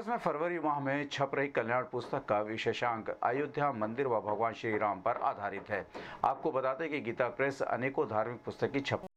कांग्रेस में फरवरी माह में छप रही कल्याण पुस्तक का विशेषांक अयोध्या मंदिर व भगवान श्री राम पर आधारित है आपको बताते कि गीता प्रेस अनेकों धार्मिक पुस्तक की छप